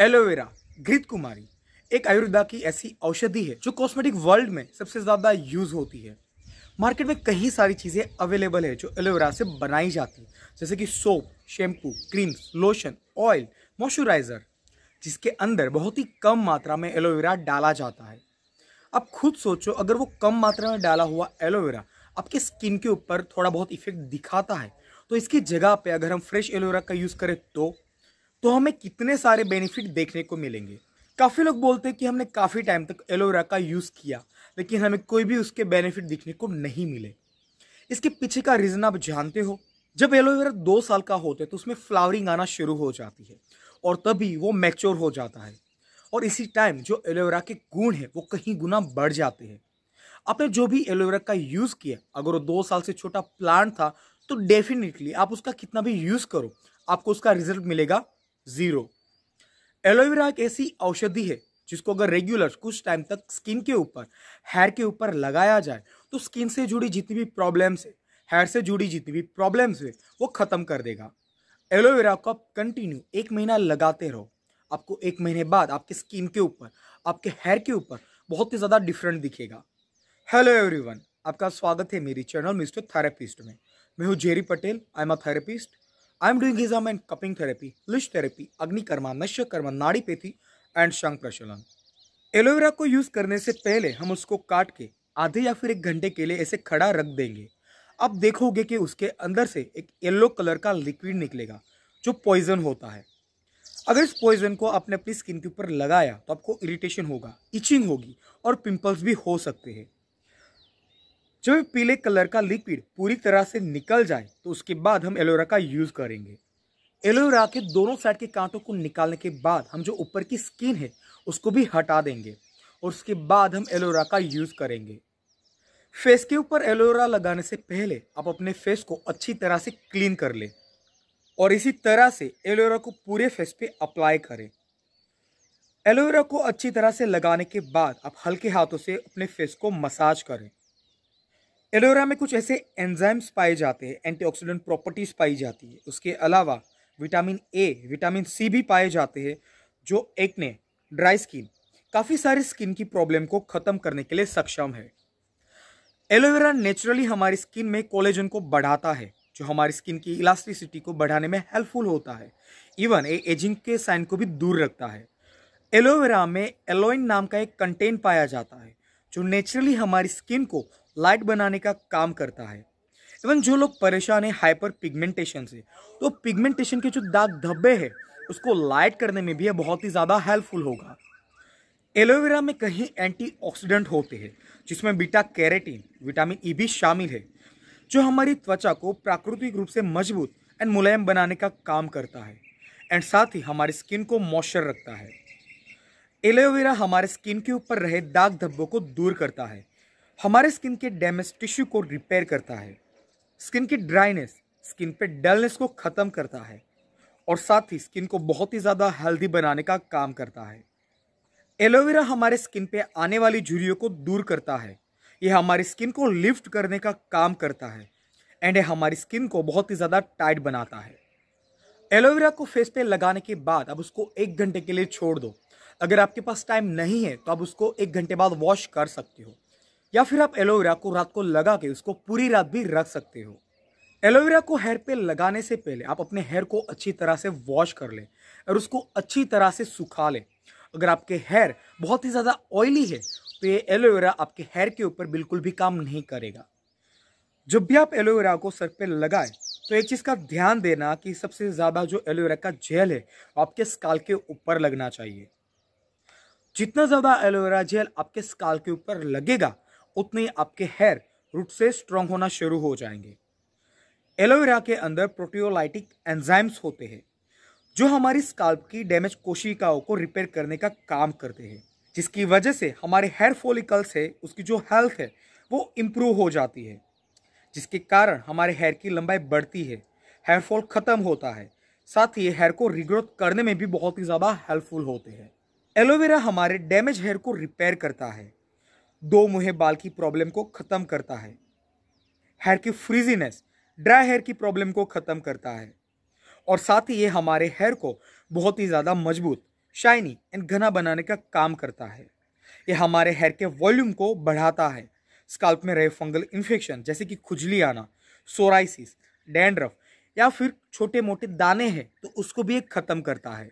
aloe vera घृत कुमारी एक आयुर्वेदा की ऐसी औषधि है जो कॉस्मेटिक वर्ल्ड में सबसे ज़्यादा यूज़ होती है मार्केट में कई सारी चीज़ें अवेलेबल है जो एलोवेरा से बनाई जाती है जैसे कि soap shampoo creams lotion oil moisturiser जिसके अंदर बहुत ही कम मात्रा में एलोवेरा डाला जाता है आप खुद सोचो अगर वो कम मात्रा में डाला हुआ एलोवेरा आपके स्किन के ऊपर थोड़ा बहुत इफेक्ट दिखाता है तो इसकी जगह पे अगर हम फ्रेश एलोवेरा का यूज़ करें तो तो हमें कितने सारे बेनिफिट देखने को मिलेंगे काफ़ी लोग बोलते हैं कि हमने काफ़ी टाइम तक एलोवेरा का यूज़ किया लेकिन हमें कोई भी उसके बेनिफिट दिखने को नहीं मिले इसके पीछे का रीज़न आप जानते हो जब एलोवेरा दो साल का होता है तो उसमें फ्लावरिंग आना शुरू हो जाती है और तभी वो मैच्योर हो जाता है और इसी टाइम जो एलोवेरा के गुण है वो कहीं गुना बढ़ जाते हैं आपने जो भी एलोवेरा का यूज़ किया अगर वो दो साल से छोटा प्लांट था तो डेफिनेटली आप उसका कितना भी यूज़ करो आपको उसका रिजल्ट मिलेगा जीरो एलोवेरा एक ऐसी औषधि है जिसको अगर रेगुलर कुछ टाइम तक स्किन के ऊपर हेयर के ऊपर लगाया जाए तो स्किन से जुड़ी जितनी भी प्रॉब्लम्स है हेयर से जुड़ी जितनी भी प्रॉब्लम्स है वो ख़त्म कर देगा एलोवेरा को आप कंटिन्यू एक महीना लगाते रहो आपको एक महीने बाद आपके स्किन के ऊपर आपके हेयर के ऊपर बहुत ही ज़्यादा डिफरेंट दिखेगा हेलो एवरीवन आपका स्वागत है मेरी चैनल मिस्टर थेरेपिस्ट में मैं हूँ Jerry Patel I am a therapist I am doing Gizam and cupping therapy leash therapy, Agnikarma, Nashyakarma, Nadipathy and शंख प्रशलन एलोवेरा को यूज़ करने से पहले हम उसको काट के आधे या फिर एक घंटे के लिए ऐसे खड़ा रख देंगे अब देखोगे कि उसके अंदर से एक येलो कलर का लिक्विड निकलेगा जो पॉइजन होता है अगर इस पॉइजन को आपने अपनी स्किन के ऊपर लगाया तो आपको इरिटेशन होगा इचिंग होगी और पिंपल्स भी हो सकते हैं जब पीले कलर का लिक्विड पूरी तरह से निकल जाए तो उसके बाद हम एलोवेरा का यूज़ करेंगे एलोवेरा के दोनों साइड के कांटों को निकालने के बाद हम जो ऊपर की स्किन है उसको भी हटा देंगे और उसके बाद हम एलोवेरा का यूज़ करेंगे फेस के ऊपर एलोवेरा लगाने से पहले आप अपने फेस को अच्छी तरह से क्लीन कर लें और इसी तरह से एलोवेरा को पूरे फेस पे अप्लाई करें एलोवेरा को अच्छी तरह से लगाने के बाद आप हल्के हाथों से अपने फेस को मसाज करें एलोवेरा में कुछ ऐसे एंजाइम्स पाए जाते हैं एंटीऑक्सीडेंट प्रॉपर्टीज़ पाई जाती है उसके अलावा विटामिन ए विटामिन सी भी पाए जाते हैं जो एक ने ड्राई स्किन काफ़ी सारी स्किन की प्रॉब्लम को ख़त्म करने के लिए सक्षम है एलोवेरा नेचुरली हमारी स्किन में कोलेजन को बढ़ाता है जो हमारी स्किन की इलास्टिसिटी को बढ़ाने में हेल्पफुल होता है इवन ये एजिंग के साइन को भी दूर रखता है एलोवेरा में एलोइन नाम का एक कंटेंट पाया जाता है जो नेचुरली हमारी स्किन को लाइट बनाने का काम करता है इवन जो लोग परेशान हैं हाइपर पिगमेंटेशन से तो पिगमेंटेशन के जो दाग धब्बे हैं उसको लाइट करने में भी यह बहुत ही ज़्यादा हेल्पफुल होगा एलोवेरा में कहीं एंटीऑक्सीडेंट होते हैं जिसमें बीटा कैरेटीन विटामिन ई भी शामिल है जो हमारी त्वचा को प्राकृतिक रूप से मजबूत एंड मुलायम बनाने का काम करता है एंड साथ ही हमारी स्किन को मॉइस्चर रखता है एलोवेरा हमारे स्किन के ऊपर रहे दाग धब्बों को दूर करता है हमारे स्किन के डैमेज टिश्यू को रिपेयर करता है स्किन की ड्राइनेस स्किन पे डलनेस को ख़त्म करता है और साथ ही स्किन को बहुत ही ज़्यादा हेल्दी बनाने का काम करता है एलोवेरा हमारे स्किन पे आने वाली झुरियों को दूर करता है यह हमारी स्किन को लिफ्ट करने का काम करता है एंड यह हमारी स्किन को बहुत ही ज़्यादा टाइट बनाता है एलोवेरा को फेस पे लगाने के बाद अब उसको एक घंटे के लिए छोड़ दो अगर आपके पास टाइम नहीं है तो आप उसको एक घंटे बाद वॉश कर सकते हो या फिर आप एलोवेरा को रात को लगा के उसको पूरी रात भी रख सकते हो एलोवेरा को हेयर पे लगाने से पहले आप अपने हेयर को अच्छी तरह से वॉश कर लें और उसको अच्छी तरह से सुखा लें अगर आपके हेयर बहुत ही ज़्यादा ऑयली है तो ये एलोवेरा आपके हेयर के ऊपर बिल्कुल भी काम नहीं करेगा जब भी आप एलोवेरा को सर पे लगाएं तो एक चीज़ का ध्यान देना कि सबसे ज़्यादा जो एलोवेरा का जेल है आपके स्काल के ऊपर लगना चाहिए जितना ज़्यादा एलोवेरा जेल आपके स्काल के ऊपर लगेगा उतने आपके हेयर रूट से स्ट्रांग होना शुरू हो जाएंगे एलोवेरा के अंदर प्रोटियोलाइटिक एंजाइम्स होते हैं जो हमारी स्काल्प की डैमेज कोशिकाओं को रिपेयर करने का काम करते हैं जिसकी वजह से हमारे हेयर फोलिकल्स है उसकी जो हेल्थ है वो इम्प्रूव हो जाती है जिसके कारण हमारे हेयर की लंबाई बढ़ती है हेयर फॉल ख़त्म होता है साथ ही हेयर को रिग्रोथ करने में भी बहुत ही ज़्यादा हेल्पफुल होते हैं एलोवेरा हमारे डैमेज हेयर को रिपेयर करता है दो मुहे बाल की प्रॉब्लम को ख़त्म करता है हेयर की फ्रीजीनेस ड्राई हेयर की प्रॉब्लम को ख़त्म करता है और साथ ही ये हमारे हेयर को बहुत ही ज़्यादा मजबूत शाइनी एंड घना बनाने का काम करता है ये हमारे हेयर के वॉल्यूम को बढ़ाता है स्काल्प में रहे फंगल इन्फेक्शन जैसे कि खुजली आना सोराइसिस डैंड्रफ या फिर छोटे मोटे दाने हैं तो उसको भी एक ख़त्म करता है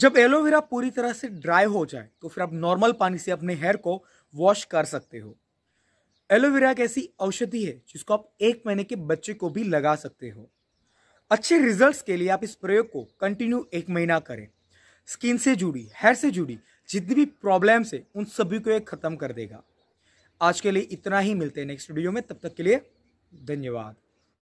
जब एलोवेरा पूरी तरह से ड्राई हो जाए तो फिर आप नॉर्मल पानी से अपने हेयर को वॉश कर सकते हो एलोवेरा एक ऐसी औषधि है जिसको आप एक महीने के बच्चे को भी लगा सकते हो अच्छे रिजल्ट्स के लिए आप इस प्रयोग को कंटिन्यू एक महीना करें स्किन से जुड़ी हेयर से जुड़ी जितनी भी प्रॉब्लम्स है उन सभी को एक ख़त्म कर देगा आज के लिए इतना ही मिलते हैं नेक्स्ट वीडियो में तब तक के लिए धन्यवाद